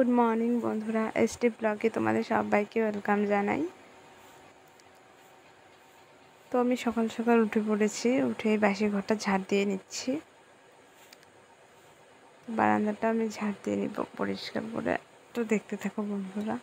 good morning বন্ধুরা ST ব্লগে তোমাদের সবাইকে ওয়েলকাম জানাই তো আমি সকাল সকাল উঠে পড়েছি উঠে বাসি ঘরটা ঝাড় দিয়ে নিচ্ছি বারান্দাটা আমি ঝাড় দিয়ে নিব পরিষ্কার করে একটু দেখতে থাকো বন্ধুরা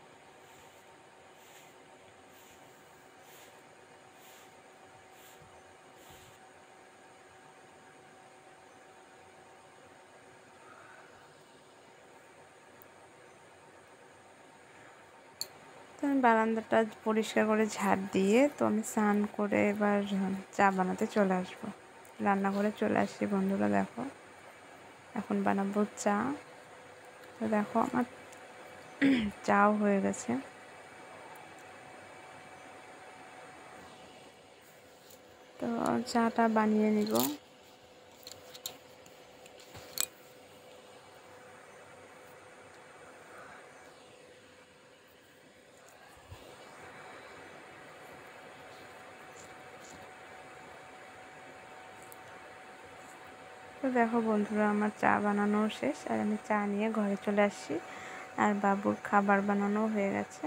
আমি বারান্দাটা পরিষ্কার করে ঝাড় দিয়ে তো আমি স্নান করে এবার চা বানাতে চলে আসবো করে চলে আসছি বন্ধুরা দেখো এখন বানাবো চা তো দেখো আমার চাও হয়ে গেছে তো চাটা বানিয়ে নিব তো দেখো বন্ধুরা আমার চা বানানো শেষ আর আমি চা নিয়ে ঘরে চলে আসছি আর বাবুর খাবার বানানো হয়ে গেছে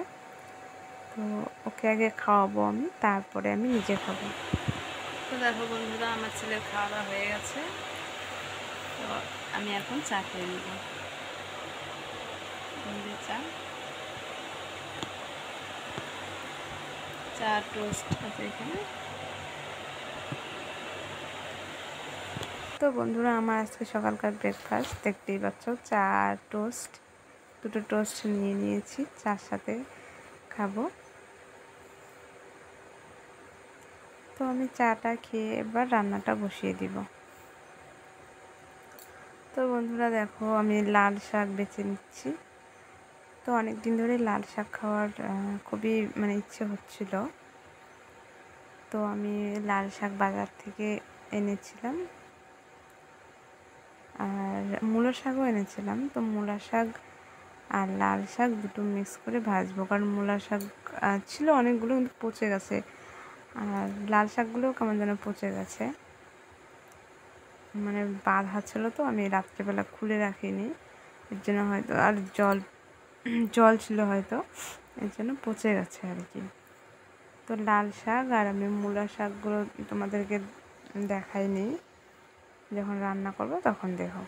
তো ওকে আগে খাওয়াবো আমি তারপরে আমি নিজে খাবো তো দেখো বন্ধুরা আমার ছেলের খাওয়া দাওয়া হয়ে গেছে তো আমি এখন চা খেয়ে নেব চা চা টোস্ট আছে এখানে তো বন্ধুরা আমার আজকে সকালকার ব্রেকফাস্ট দেখতেই পাচ্ছ চা টোস্ট দুটো টোস্ট নিয়ে নিয়েছি চার সাথে খাবো তো আমি চাটা খেয়ে এবার রান্নাটা বসিয়ে দিব তো বন্ধুরা দেখো আমি লাল শাক বেছে নিচ্ছি তো অনেক দিন ধরে লাল শাক খাওয়ার খুবই মানে ইচ্ছে হচ্ছিল তো আমি লাল শাক বাজার থেকে এনেছিলাম আর মূলা শাকও এনেছিলাম তো মূলা শাক আর লাল শাক দুটো মিক্স করে ভাজবো কারণ মূলা শাক ছিল অনেকগুলো কিন্তু পচে গেছে আর লাল শাকগুলোও কেমন যেন পচে গেছে মানে বাঁধা ছিল তো আমি রাত্রেবেলা খুলে রাখিনি এর জন্য হয়তো আর জল জল ছিল হয়তো এর জন্য পচে গেছে আর কি তো লাল শাক আর আমি মূলা শাকগুলো তোমাদেরকে দেখাইনি যখন রান্না করব তখন দেখো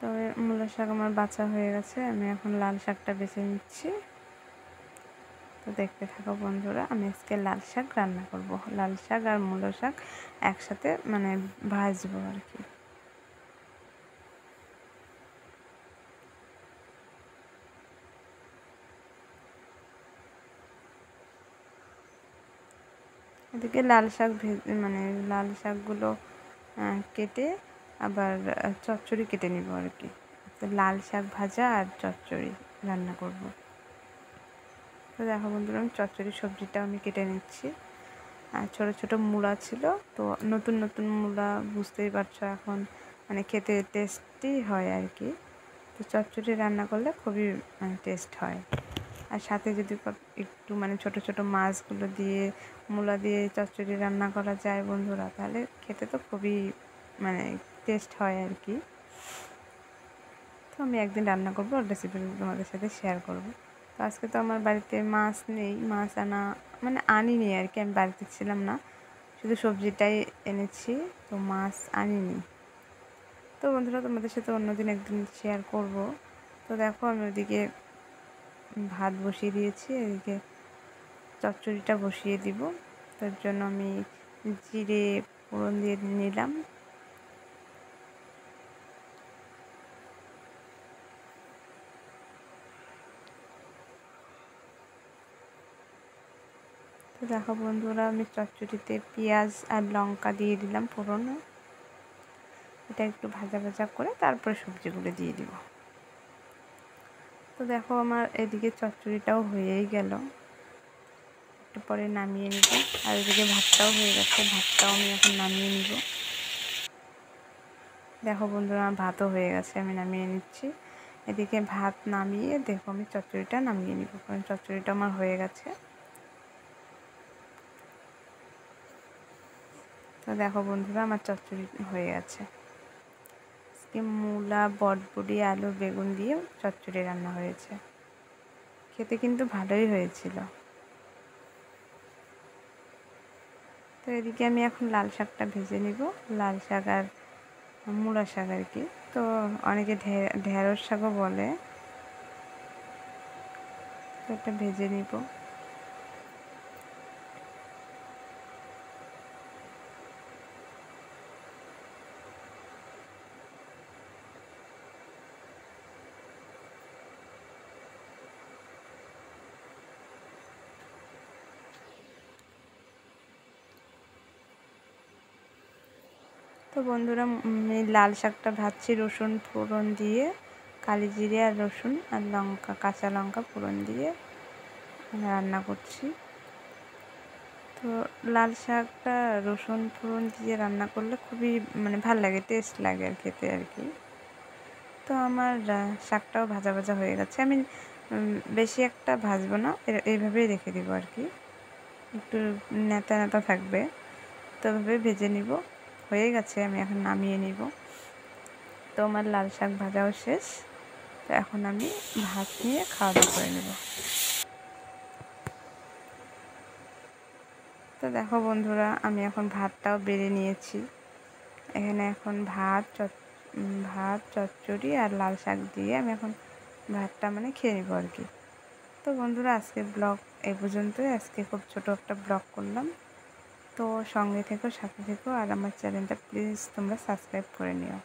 তবে মূলার শাক আমার বাঁচা হয়ে গেছে আমি এখন লাল শাকটা বেছে নিচ্ছি তো দেখতে থাকো বন্ধুরা আমি আজকে লাল শাক রান্না করব লাল শাক আর মূলার শাক একসাথে মানে ভাজবো আর কি এদিকে লাল শাক মানে লাল শাকগুলো কেটে আবার চচ্চড়ি কেটে নেব আর কি তো লাল শাক ভাজা আর চচ্চড়ি রান্না করব তো দেখো বন্ধুরা আমি চচ্চড়ি সবজিটা আমি কেটে নিচ্ছি আর ছোটো ছোটো মূলা ছিল তো নতুন নতুন মূলা বুঝতেই পারছো এখন মানে খেতে টেস্টি হয় আর কি তো চচ্চড়ি রান্না করলে খুবই মানে টেস্ট হয় আর সাথে যদি একটু মানে ছোট ছোট মাছগুলো দিয়ে মূলা দিয়ে চচ্চড়ি রান্না করা যায় বন্ধুরা তাহলে খেতে তো খুবই মানে টেস্ট হয় আর কি তো আমি একদিন রান্না করবো ওর রেসিপিটা তোমাদের সাথে শেয়ার করব তো আজকে তো আমার বাড়িতে মাছ নেই মাছ আনা মানে আনিনি আর কি আমি বাড়িতে ছিলাম না শুধু সবজিটাই এনেছি তো মাছ আনিনি তো বন্ধুরা তোমাদের সাথে অন্যদিন একদিন শেয়ার করব তো দেখো আমি ওদিকে ভাত বসিয়ে দিয়েছি এদিকে চচ্চড়িটা বসিয়ে দিব তার জন্য আমি জিরে পুরন দিয়ে নিলাম তো দেখো বন্ধুরা আমি চচ্চড়িতে পেঁয়াজ আর লঙ্কা দিয়ে দিলাম পুরনো এটা একটু ভাজা ভাজা করে তারপরে সবজিগুলো দিয়ে দিব তো দেখো আমার এদিকে চচ্চড়িটাও হয়েই গেল একটু পরে নামিয়ে নিব আর এদিকে ভাতটাও হয়ে গেছে ভাতটাও আমি এখন নামিয়ে নিব দেখো বন্ধুরা আমার ভাতও হয়ে গেছে আমি নামিয়ে নিচ্ছি এদিকে ভাত নামিয়ে দেখো আমি চচ্চড়িটা নামিয়ে নিব কারণ চচ্চড়িটা আমার হয়ে গেছে তো দেখো বন্ধুরা আমার চচ্চড়ি হয়ে গেছে আজকে মূলা বটবটি আলু বেগুন দিয়ে চচ্চড়ি রান্না হয়েছে খেতে কিন্তু ভালোই হয়েছিল তো এদিকে আমি এখন লাল শাকটা ভেজে নিব লাল শাক আর মূলা শাক আর কি তো অনেকে ঢেঁড়স শাকও বলে তো এটা ভেজে নিব তো বন্ধুরা লাল শাকটা ভাজছি রসুন ফোড়ন দিয়ে কালি জিরে আর রসুন আর লঙ্কা কাঁচা লঙ্কা ফোড়ন দিয়ে রান্না করছি তো লাল শাকটা রসুন ফোড়ন দিয়ে রান্না করলে খুবই মানে ভাল লাগে টেস্ট লাগে আর খেতে আর কি তো আমার শাকটাও ভাজা ভাজা হয়ে গেছে আমি বেশি একটা ভাজবো না এইভাবেই রেখে দিব আর কি একটু নেতা নেতা থাকবে তো এভাবে ভেজে নিব হয়ে গেছে আমি এখন নামিয়ে নিব তো আমার লাল শাক ভাজাও শেষ তো এখন আমি ভাত নিয়ে খাওয়া দাওয়া করে নেব তো দেখো বন্ধুরা আমি এখন ভাতটাও বেড়ে নিয়েছি এখানে এখন ভাত ভাত চচ্চড়ি আর লাল শাক দিয়ে আমি এখন ভাতটা মানে খেয়ে নেবো আর কি তো বন্ধুরা আজকে ব্লগ এ পর্যন্তই আজকে খুব ছোট একটা ব্লগ করলাম তো সঙ্গে থেকো সাথে থেকো আর আমার চ্যানেলটা প্লিজ তোমরা সাবস্ক্রাইব করে নিও